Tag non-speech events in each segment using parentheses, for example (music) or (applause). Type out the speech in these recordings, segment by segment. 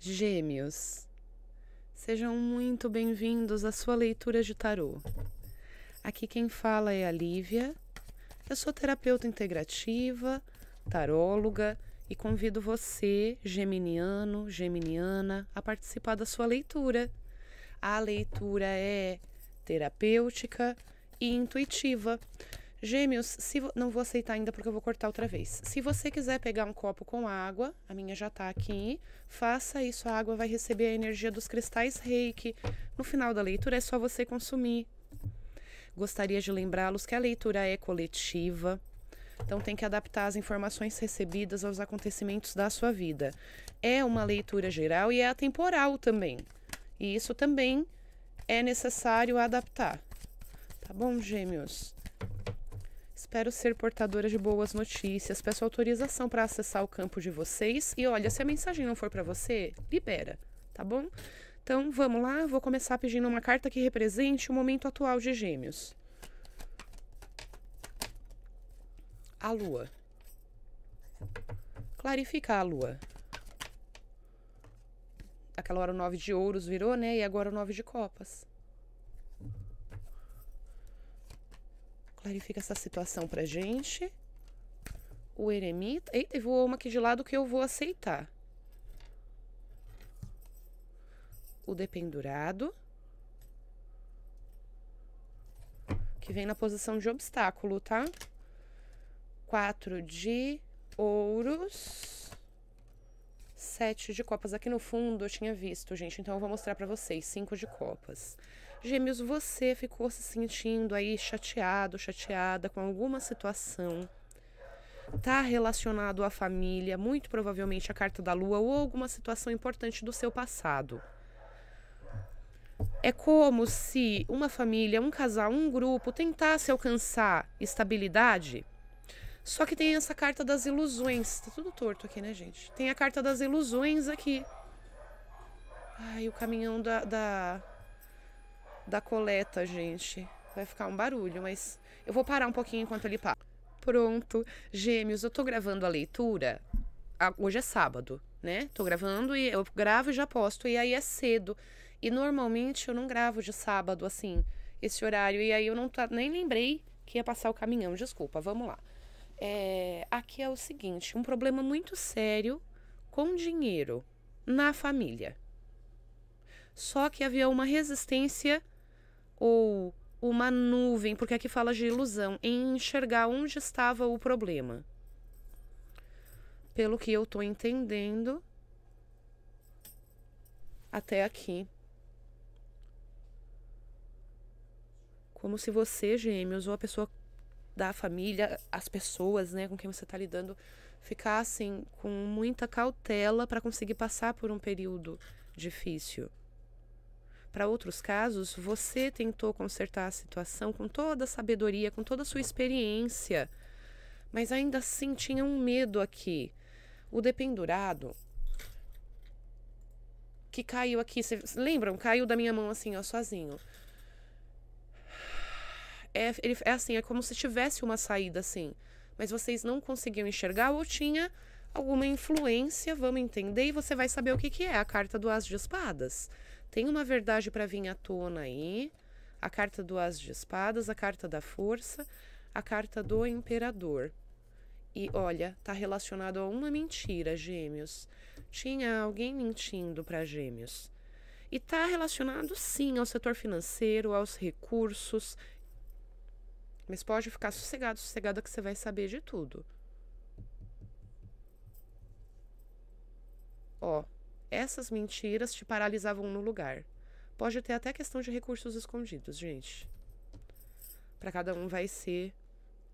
Gêmeos, sejam muito bem-vindos à sua leitura de tarô. Aqui quem fala é a Lívia. Eu sou terapeuta integrativa, taróloga e convido você, geminiano, geminiana, a participar da sua leitura. A leitura é terapêutica e intuitiva. Gêmeos, se não vou aceitar ainda porque eu vou cortar outra vez. Se você quiser pegar um copo com água, a minha já tá aqui, faça isso, a água vai receber a energia dos cristais Reiki. No final da leitura é só você consumir. Gostaria de lembrá-los que a leitura é coletiva. Então tem que adaptar as informações recebidas aos acontecimentos da sua vida. É uma leitura geral e é atemporal também. E isso também é necessário adaptar. Tá bom, gêmeos? Espero ser portadora de boas notícias. Peço autorização para acessar o campo de vocês. E olha, se a mensagem não for para você, libera, tá bom? Então vamos lá, vou começar pedindo uma carta que represente o momento atual de Gêmeos. A lua. Clarifica a lua. Aquela hora o nove de ouros virou, né? E agora o nove de copas. clarifica essa situação pra gente. O eremita. Eita, e voou uma aqui de lado que eu vou aceitar. O dependurado. Que vem na posição de obstáculo, tá? Quatro de ouros. Sete de copas. Aqui no fundo eu tinha visto, gente. Então eu vou mostrar pra vocês. Cinco de copas. Gêmeos, você ficou se sentindo aí chateado, chateada com alguma situação. Tá relacionado à família, muito provavelmente a carta da lua ou alguma situação importante do seu passado. É como se uma família, um casal, um grupo tentasse alcançar estabilidade. Só que tem essa carta das ilusões. Tá tudo torto aqui, né, gente? Tem a carta das ilusões aqui. Ai, o caminhão da, da da coleta, gente. Vai ficar um barulho, mas eu vou parar um pouquinho enquanto ele passa. Pronto, gêmeos, eu tô gravando a leitura. Hoje é sábado, né? Tô gravando e eu gravo e já posto. E aí é cedo. E normalmente eu não gravo de sábado, assim, esse horário. E aí eu não tá, nem lembrei que ia passar o caminhão. Desculpa, vamos lá. É, aqui é o seguinte: um problema muito sério com dinheiro na família. Só que havia uma resistência ou uma nuvem, porque aqui fala de ilusão, em enxergar onde estava o problema. Pelo que eu estou entendendo até aqui. Como se você, gêmeos, ou a pessoa da família, as pessoas, né, com quem você está lidando, ficassem com muita cautela para conseguir passar por um período difícil. Para outros casos, você tentou consertar a situação com toda a sabedoria, com toda a sua experiência, mas ainda assim tinha um medo aqui. O dependurado que caiu aqui, vocês lembram? Caiu da minha mão assim, ó, sozinho. É, ele, é assim, é como se tivesse uma saída assim, mas vocês não conseguiam enxergar ou tinha alguma influência, vamos entender, e você vai saber o que, que é a carta do As de Espadas. Tem uma verdade para vir à tona aí. A carta do As de Espadas, a carta da Força, a carta do Imperador. E olha, tá relacionado a uma mentira, Gêmeos. Tinha alguém mentindo para Gêmeos. E tá relacionado sim ao setor financeiro, aos recursos. Mas pode ficar sossegado, sossegada que você vai saber de tudo. Ó, essas mentiras te paralisavam no lugar. Pode ter até questão de recursos escondidos, gente. Para cada um vai ser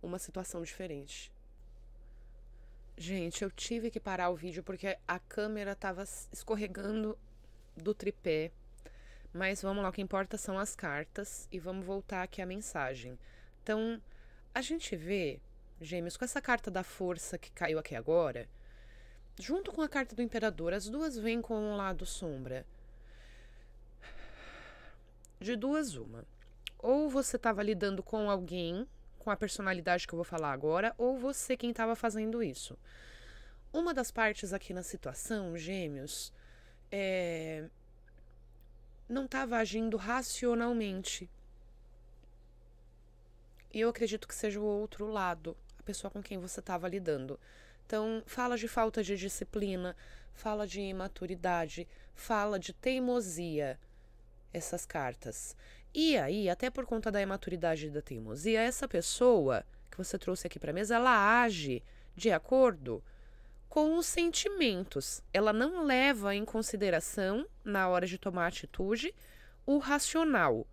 uma situação diferente. Gente, eu tive que parar o vídeo porque a câmera estava escorregando do tripé. Mas vamos lá, o que importa são as cartas e vamos voltar aqui à mensagem. Então, a gente vê, gêmeos, com essa carta da força que caiu aqui agora, Junto com a carta do imperador, as duas vêm com um lado sombra. De duas, uma. Ou você estava lidando com alguém, com a personalidade que eu vou falar agora, ou você quem estava fazendo isso. Uma das partes aqui na situação, gêmeos, é... não estava agindo racionalmente. E eu acredito que seja o outro lado, a pessoa com quem você estava lidando. Então, fala de falta de disciplina, fala de imaturidade, fala de teimosia, essas cartas. E aí, até por conta da imaturidade e da teimosia, essa pessoa que você trouxe aqui para mesa, ela age de acordo com os sentimentos. Ela não leva em consideração, na hora de tomar atitude, o racional.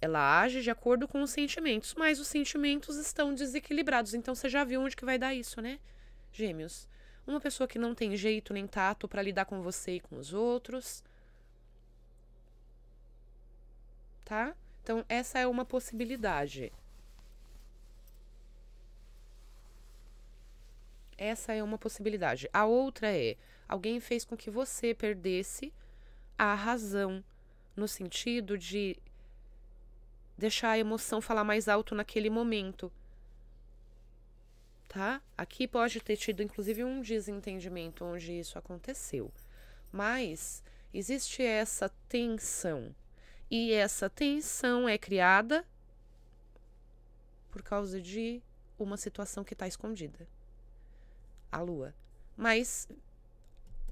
Ela age de acordo com os sentimentos, mas os sentimentos estão desequilibrados. Então você já viu onde que vai dar isso, né? Gêmeos. Uma pessoa que não tem jeito nem tato para lidar com você e com os outros. Tá? Então, essa é uma possibilidade. Essa é uma possibilidade. A outra é: alguém fez com que você perdesse a razão, no sentido de deixar a emoção falar mais alto naquele momento tá? Aqui pode ter tido inclusive um desentendimento onde isso aconteceu, mas existe essa tensão e essa tensão é criada por causa de uma situação que está escondida a lua. Mas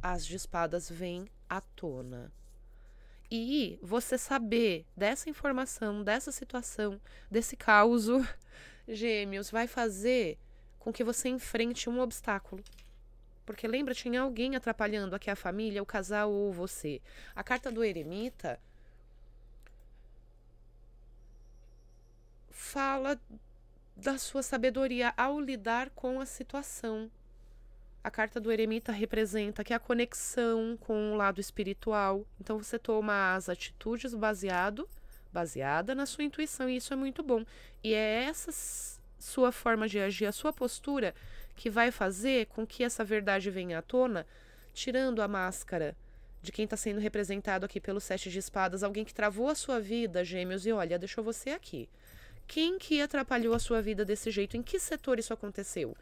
as de espadas vêm à tona. E você saber dessa informação, dessa situação, desse caos, (laughs) gêmeos, vai fazer com que você enfrente um obstáculo. Porque lembra, tinha alguém atrapalhando aqui é a família, o casal ou você. A carta do eremita fala da sua sabedoria ao lidar com a situação. A carta do eremita representa que a conexão com o lado espiritual. Então você toma as atitudes baseado, baseada na sua intuição, e isso é muito bom. E é essas sua forma de agir, a sua postura, que vai fazer com que essa verdade venha à tona, tirando a máscara de quem está sendo representado aqui pelo sete de espadas, alguém que travou a sua vida, gêmeos, e olha, deixou você aqui. Quem que atrapalhou a sua vida desse jeito? Em que setor isso aconteceu?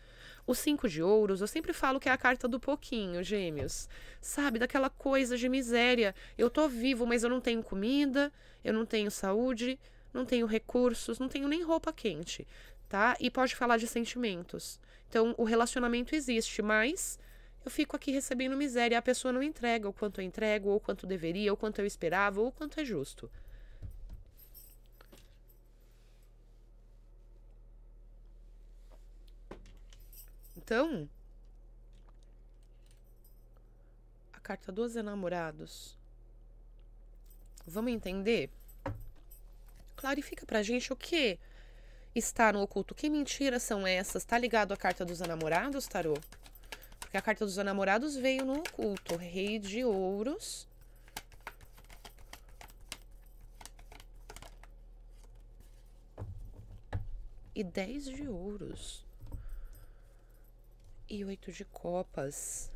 O cinco de ouros, eu sempre falo que é a carta do pouquinho, gêmeos. Sabe, daquela coisa de miséria. Eu tô vivo, mas eu não tenho comida, eu não tenho saúde, não tenho recursos, não tenho nem roupa quente tá? E pode falar de sentimentos. Então, o relacionamento existe, mas eu fico aqui recebendo miséria. A pessoa não entrega o quanto eu entrego, ou quanto deveria, ou quanto eu esperava, ou quanto é justo. Então, a carta dos enamorados. Vamos entender? Clarifica pra gente o que está no oculto. Que mentiras são essas? Tá ligado à carta dos enamorados, tarô? Porque a carta dos enamorados veio no oculto. Rei de ouros. E 10 de ouros. E Oito de copas.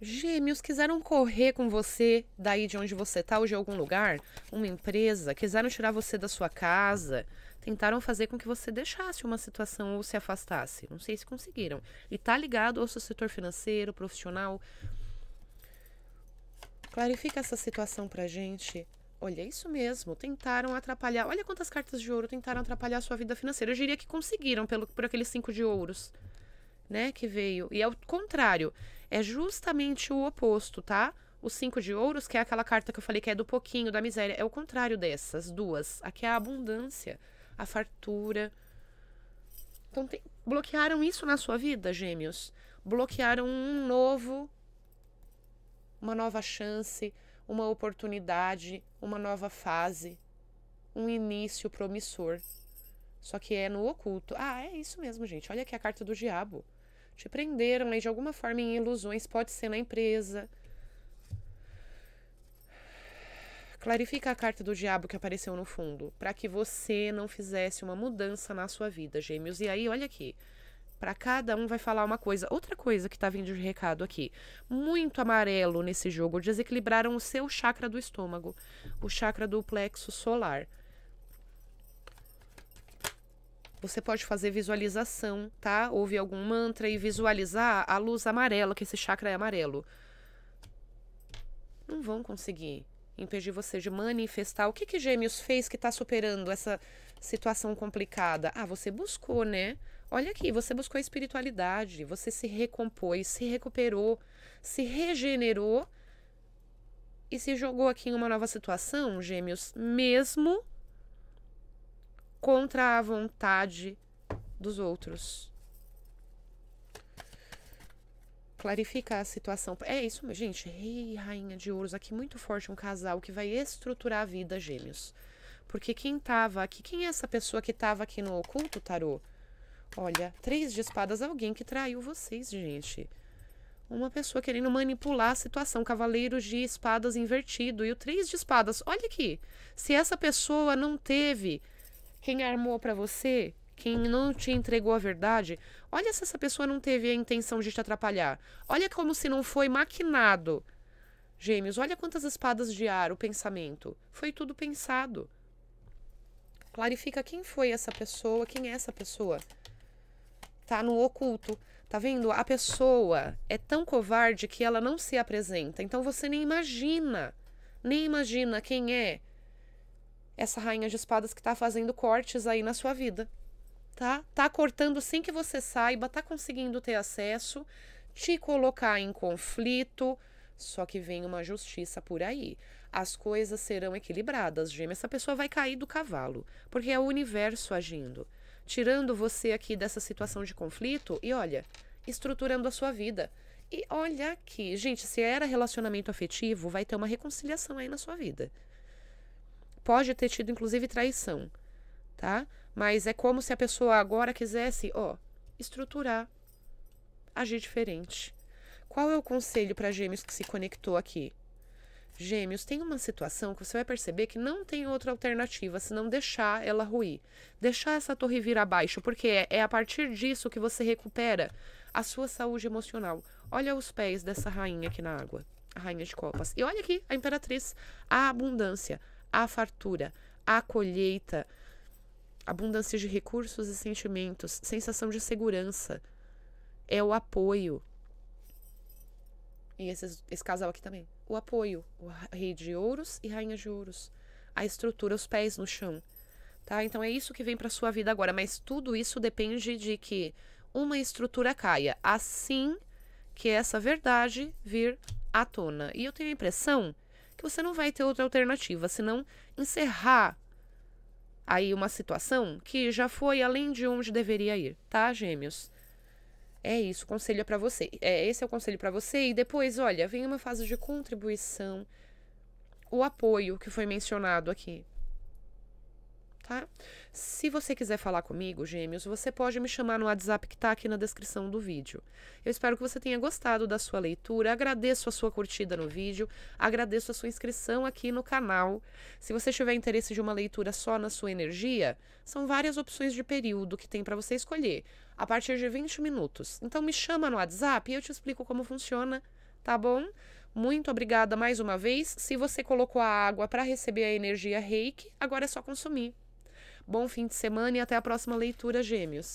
Gêmeos quiseram correr com você daí de onde você está ou de algum lugar, uma empresa, quiseram tirar você da sua casa, tentaram fazer com que você deixasse uma situação ou se afastasse. Não sei se conseguiram. E tá ligado ao seu setor financeiro, profissional. Clarifica essa situação pra gente. Olha, é isso mesmo. Tentaram atrapalhar. Olha quantas cartas de ouro tentaram atrapalhar a sua vida financeira. Eu diria que conseguiram pelo, por aqueles cinco de ouros, né? Que veio. E é o contrário é justamente o oposto, tá? O cinco de ouros, que é aquela carta que eu falei que é do pouquinho, da miséria, é o contrário dessas duas. Aqui é a abundância, a fartura. Então, tem... bloquearam isso na sua vida, gêmeos? Bloquearam um novo, uma nova chance, uma oportunidade, uma nova fase, um início promissor. Só que é no oculto. Ah, é isso mesmo, gente. Olha aqui a carta do diabo. Te prenderam aí né? de alguma forma em ilusões, pode ser na empresa. Clarifica a carta do diabo que apareceu no fundo, para que você não fizesse uma mudança na sua vida, Gêmeos. E aí, olha aqui. Para cada um vai falar uma coisa. Outra coisa que tá vindo de recado aqui. Muito amarelo nesse jogo. Desequilibraram o seu chakra do estômago, o chakra do plexo solar. Você pode fazer visualização, tá? Ouvir algum mantra e visualizar a luz amarela, que esse chakra é amarelo. Não vão conseguir impedir você de manifestar. O que que Gêmeos fez que está superando essa situação complicada? Ah, você buscou, né? Olha aqui, você buscou a espiritualidade, você se recompôs, se recuperou, se regenerou e se jogou aqui em uma nova situação, Gêmeos, mesmo contra a vontade dos outros. Clarifica a situação. É isso, gente. Rei e Rainha de Ouros aqui, muito forte. Um casal que vai estruturar a vida, gêmeos. Porque quem tava aqui, quem é essa pessoa que tava aqui no oculto, tarô? Olha, três de espadas, alguém que traiu vocês, gente. Uma pessoa querendo manipular a situação. Cavaleiros de espadas invertido e o três de espadas. Olha aqui. Se essa pessoa não teve quem armou para você, quem não te entregou a verdade, olha se essa pessoa não teve a intenção de te atrapalhar. Olha como se não foi maquinado. Gêmeos, olha quantas espadas de ar, o pensamento. Foi tudo pensado. Clarifica quem foi essa pessoa, quem é essa pessoa. Tá no oculto. Tá vendo? A pessoa é tão covarde que ela não se apresenta. Então você nem imagina, nem imagina quem é essa rainha de espadas que tá fazendo cortes aí na sua vida, tá? Tá cortando sem que você saiba, tá conseguindo ter acesso, te colocar em conflito, só que vem uma justiça por aí. As coisas serão equilibradas, gêmea. Essa pessoa vai cair do cavalo, porque é o universo agindo, tirando você aqui dessa situação de conflito e olha, estruturando a sua vida. E olha aqui, gente, se era relacionamento afetivo, vai ter uma reconciliação aí na sua vida. Pode ter tido, inclusive, traição, tá? Mas é como se a pessoa agora quisesse, ó, estruturar, agir diferente. Qual é o conselho para Gêmeos que se conectou aqui? Gêmeos, tem uma situação que você vai perceber que não tem outra alternativa senão deixar ela ruir. Deixar essa torre vir abaixo, porque é, é a partir disso que você recupera a sua saúde emocional. Olha os pés dessa rainha aqui na água, a rainha de copas. E olha aqui a imperatriz, a abundância, a fartura, a colheita, abundância de recursos e sentimentos, sensação de segurança, é o apoio. E esses, esse casal aqui também. O apoio, o rei de ouros e rainha de ouros. A estrutura, os pés no chão. Tá? Então é isso que vem para sua vida agora, mas tudo isso depende de que uma estrutura caia, assim que essa verdade vir à tona. E eu tenho a impressão que você não vai ter outra alternativa senão encerrar aí uma situação que já foi além de onde deveria ir, tá, gêmeos? É isso, o conselho é para você. É, esse é o conselho para você e depois, olha, vem uma fase de contribuição, o apoio que foi mencionado aqui tá? Se você quiser falar comigo, gêmeos, você pode me chamar no WhatsApp que está aqui na descrição do vídeo. Eu espero que você tenha gostado da sua leitura, agradeço a sua curtida no vídeo, agradeço a sua inscrição aqui no canal. Se você tiver interesse de uma leitura só na sua energia, são várias opções de período que tem para você escolher, a partir de 20 minutos. Então me chama no WhatsApp e eu te explico como funciona, tá bom? Muito obrigada mais uma vez. Se você colocou a água para receber a energia reiki, agora é só consumir. Bom fim de semana e até a próxima leitura, Gêmeos.